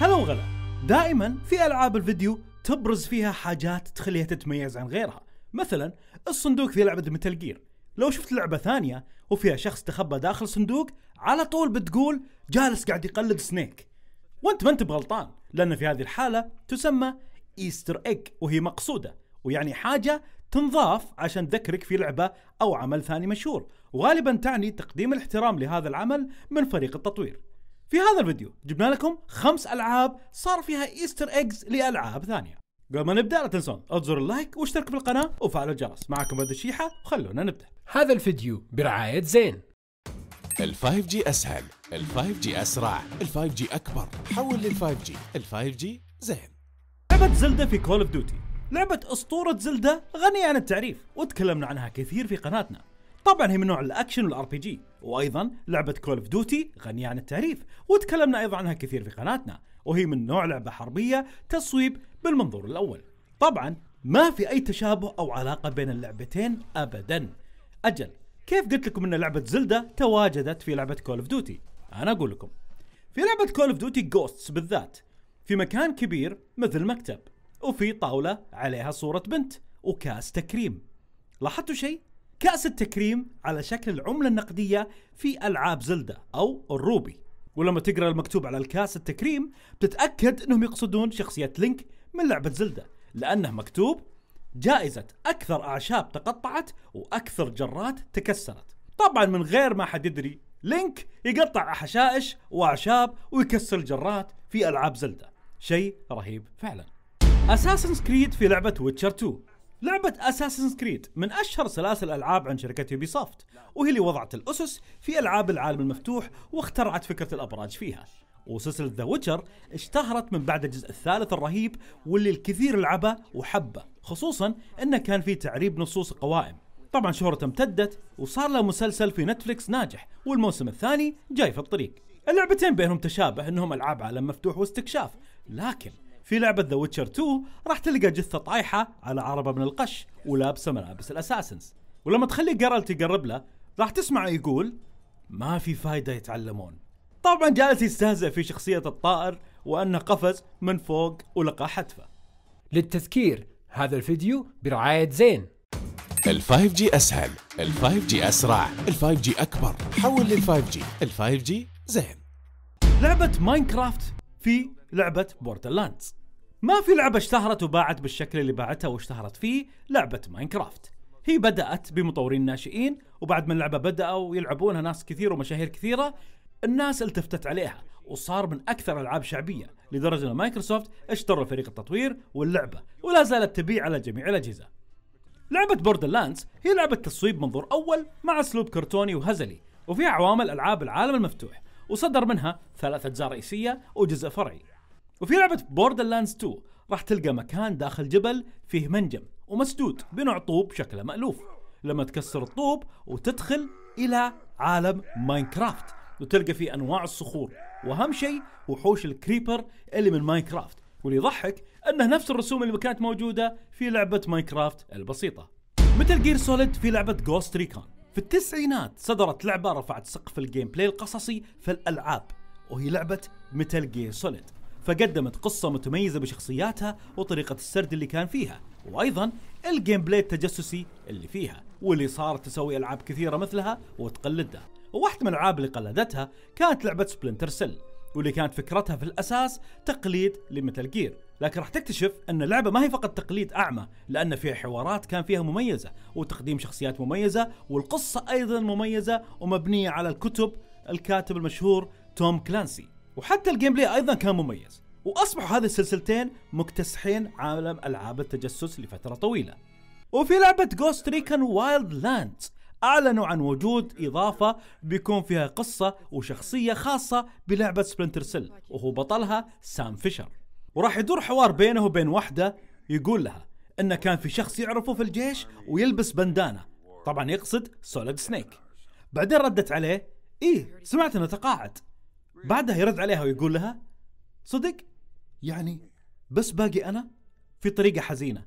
هلا وغلا دائما في العاب الفيديو تبرز فيها حاجات تخليها تتميز عن غيرها مثلا الصندوق في لعبه متل جير لو شفت لعبه ثانيه وفيها شخص تخبى داخل صندوق على طول بتقول جالس قاعد يقلد سنيك وانت ما انت بغلطان لان في هذه الحاله تسمى ايستر ايج وهي مقصوده ويعني حاجه تنضاف عشان تذكرك في لعبه او عمل ثاني مشهور وغالبا تعني تقديم الاحترام لهذا العمل من فريق التطوير في هذا الفيديو جبنا لكم خمس العاب صار فيها ايستر ايجز لالعاب ثانيه قبل ما نبدا لا تنسون تزور اللايك واشتركوا بالقناه وفعلوا الجرس معكم بدر الشيحه وخلونا نبدا هذا الفيديو برعايه زين ال 5G اسهل ال 5G اسرع ال 5G اكبر حول لل 5G ال 5G زين لعبه زلده في كول اوف ديوتي لعبه اسطوره زلده غنيه عن التعريف وتكلمنا عنها كثير في قناتنا طبعا هي من نوع الاكشن والار بي جي وايضا لعبه كول اوف ديوتي غنيه عن التعريف وتكلمنا ايضا عنها كثير في قناتنا وهي من نوع لعبه حربيه تصويب بالمنظور الاول طبعا ما في اي تشابه او علاقه بين اللعبتين ابدا اجل كيف قلت لكم ان لعبه زلدا تواجدت في لعبه كول اوف ديوتي انا اقول لكم في لعبه كول اوف ديوتي جوستس بالذات في مكان كبير مثل مكتب وفي طاوله عليها صوره بنت وكاس تكريم لاحظتوا شيء كأس التكريم على شكل العملة النقدية في ألعاب زلدة أو الروبي ولما تقرأ المكتوب على الكاس التكريم بتتأكد أنهم يقصدون شخصية لينك من لعبة زلدة لأنه مكتوب جائزة أكثر أعشاب تقطعت وأكثر جرات تكسرت طبعا من غير ما حد يدري لينك يقطع حشائش وأعشاب ويكسر جرات في ألعاب زلدة شيء رهيب فعلا أساسن سكريد في لعبة ويتشر 2 لعبة اساسن كريد من اشهر سلاسل العاب عند شركة يوبي سوفت، وهي اللي وضعت الاسس في العاب العالم المفتوح واخترعت فكرة الابراج فيها. وسلسلة ذا ويتشر اشتهرت من بعد الجزء الثالث الرهيب واللي الكثير لعبه وحبه، خصوصا انه كان في تعريب نصوص قوائم طبعا شهرته امتدت وصار له مسلسل في نتفلكس ناجح والموسم الثاني جاي في الطريق. اللعبتين بينهم تشابه انهم العاب عالم مفتوح واستكشاف، لكن في لعبة ذا ويتشر 2 راح تلقى جثة طايحة على عربة من القش ولابسة ملابس الأساسنز ولما تخلي جارلت يقرب له راح تسمعه يقول ما في فايدة يتعلمون طبعا جالس يستهزئ في شخصية الطائر وأنه قفز من فوق ولقى حتفة للتذكير هذا الفيديو برعاية زين ال 5G أسهل ال 5G أسرع ال 5G أكبر حول لل 5G ال 5G زين لعبة ماينكرافت في لعبة بوردرلاندز ما في لعبة اشتهرت وباعت بالشكل اللي باعتها واشتهرت فيه لعبة ماينكرافت هي بدأت بمطورين ناشئين وبعد ما اللعبة بدأوا يلعبونها ناس كثير ومشاهير كثيرة الناس التفتت عليها وصار من أكثر ألعاب شعبية لدرجة أن مايكروسوفت اشتروا فريق التطوير واللعبة ولا زالت تبيع على جميع الأجهزة لعبة بوردرلاندز هي لعبة تصويب منظور أول مع أسلوب كرتوني وهزلي وفيها عوامل ألعاب العالم المفتوح وصدر منها ثلاث أجزاء رئيسية وجزء فرعي وفي لعبة بوردرلاندز 2 راح تلقى مكان داخل جبل فيه منجم ومسدود بنوع طوب شكله مألوف لما تكسر الطوب وتدخل إلى عالم ماينكرافت وتلقى فيه أنواع الصخور وأهم شيء وحوش الكريبر اللي من ماينكرافت واللي يضحك أنه نفس الرسوم اللي كانت موجودة في لعبة ماينكرافت البسيطة مثل جير سوليد في لعبة جوست ريكون في التسعينات صدرت لعبة رفعت سقف الجيم بلاي القصصي في الألعاب وهي لعبة ميتال جير سوليد فقدمت قصة متميزة بشخصياتها وطريقة السرد اللي كان فيها وأيضا الجيم بلاي التجسسي اللي فيها واللي صارت تسوي ألعاب كثيرة مثلها وتقلدها وواحدة من الألعاب اللي قلدتها كانت لعبة سبلنتر سيل واللي كانت فكرتها في الاساس تقليد لمتل جير لكن راح تكتشف ان اللعبه ما هي فقط تقليد اعمى لان فيها حوارات كان فيها مميزه وتقديم شخصيات مميزه والقصه ايضا مميزه ومبنيه على الكتب الكاتب المشهور توم كلانسي وحتى الجيم بلاي ايضا كان مميز واصبحوا هذه السلسلتين مكتسحين عالم العاب التجسس لفتره طويله وفي لعبة جوست ريكن وايلد لاندز أعلنوا عن وجود إضافة بيكون فيها قصة وشخصية خاصة بلعبة سبلنتر سيل وهو بطلها سام فيشر وراح يدور حوار بينه وبين واحدة يقول لها انه كان في شخص يعرفه في الجيش ويلبس بندانة طبعا يقصد سوليد سنيك بعدين ردت عليه ايه سمعت انه تقاعد بعدها يرد عليها ويقول لها صدق يعني بس باقي انا في طريقة حزينة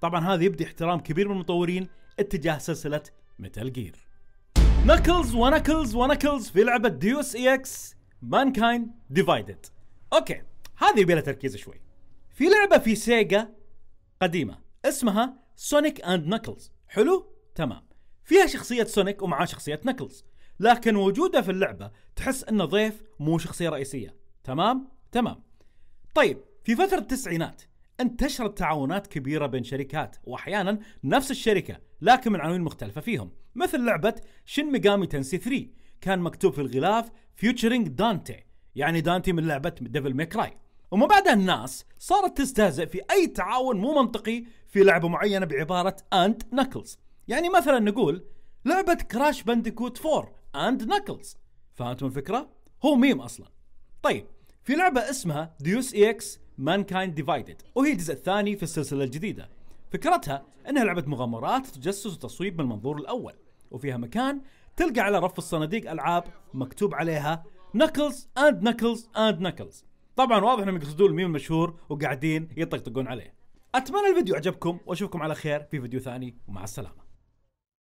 طبعا هذا يبدي احترام كبير من المطورين اتجاه سلسلة متل جير نكلز ونكلز ونكلز في لعبة ديوس اي اكس مانكاين ديفايدد اوكي هذه بلا تركيز شوي في لعبة في سيجا قديمة اسمها سونيك اند نكلز حلو تمام فيها شخصية سونيك ومعاه شخصية نكلز لكن وجوده في اللعبة تحس انه ضيف مو شخصية رئيسية تمام تمام طيب في فترة التسعينات انتشرت تعاونات كبيرة بين شركات وأحيانا نفس الشركة لكن من عناوين مختلفة فيهم مثل لعبة شن ميجامي تنسي 3 كان مكتوب في الغلاف فيوتشرينج دانتي يعني دانتي من لعبة ديفل ميكراي وما بعدها الناس صارت تستهزئ في أي تعاون مو منطقي في لعبة معينة بعبارة أند نكلز يعني مثلا نقول لعبة كراش بانديكوت 4 أند نكلز فهمتم الفكرة؟ هو ميم أصلا طيب في لعبة اسمها ديوس اي اكس مانكايند ديفايدد وهي الجزء الثاني في السلسلة الجديدة فكرتها انها لعبة مغامرات تجسس وتصويب من المنظور الاول وفيها مكان تلقى على رف الصناديق العاب مكتوب عليها نكلز اند نكلز اند نكلز طبعا واضح انهم يقصدون الميم المشهور وقاعدين يطقطقون عليه اتمنى الفيديو عجبكم واشوفكم على خير في فيديو ثاني ومع السلامه